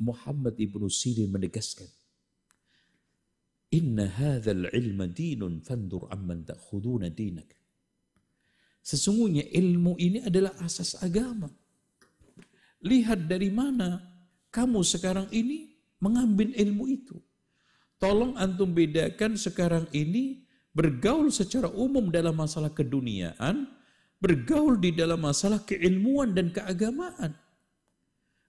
Muhammad ibnu Sirin menegaskan, Inna hadzal ilma dinun fandur amman ta'khuduna dinak. Sesungguhnya ilmu ini adalah asas agama. Lihat dari mana kamu sekarang ini mengambil ilmu itu. Tolong antum bedakan sekarang ini bergaul secara umum dalam masalah keduniaan, bergaul di dalam masalah keilmuan dan keagamaan.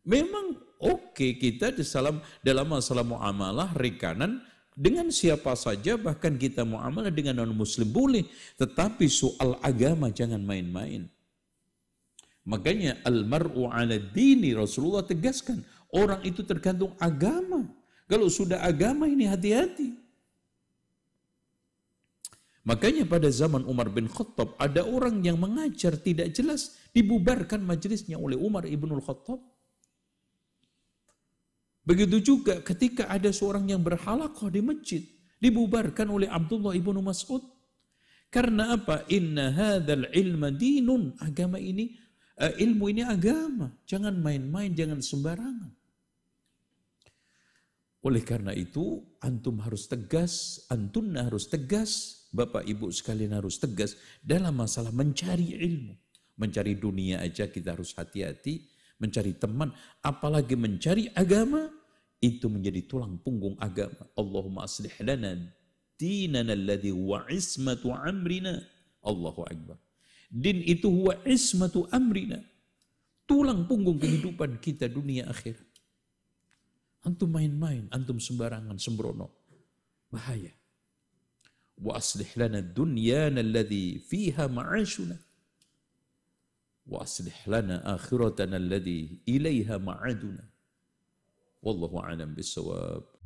Memang oke okay kita di dalam dalam masalah muamalah rekanan dengan siapa saja bahkan kita muamalah dengan non muslim boleh tetapi soal agama jangan main-main makanya al mar'u ala dini Rasulullah tegaskan orang itu tergantung agama kalau sudah agama ini hati-hati makanya pada zaman Umar bin Khattab ada orang yang mengajar tidak jelas dibubarkan majelisnya oleh Umar ibnul Khattab Begitu juga ketika ada seorang yang berhalakoh di masjid, dibubarkan oleh Abdullah ibnu Mas'ud. Karena apa? Inna hadzal ilma dinun. Agama ini, eh, ilmu ini agama. Jangan main-main, jangan sembarangan. Oleh karena itu, antum harus tegas, antunna harus tegas, Bapak Ibu sekalian harus tegas dalam masalah mencari ilmu. Mencari dunia aja kita harus hati-hati, mencari teman, apalagi mencari agama, itu menjadi tulang punggung agama. Allahumma aslih lana dinana alladhi wa ismatu amrina. Allahu Akbar. Din itu huwa ismatu amrina. Tulang punggung kehidupan kita dunia akhirat. Antum main-main, antum sembarangan, sembrono. Bahaya. Wa aslih lana dunyana alladhi fiha ma'ashuna واصلح لنا اخرتنا الذي اليها معادنا والله اعلم بالصواب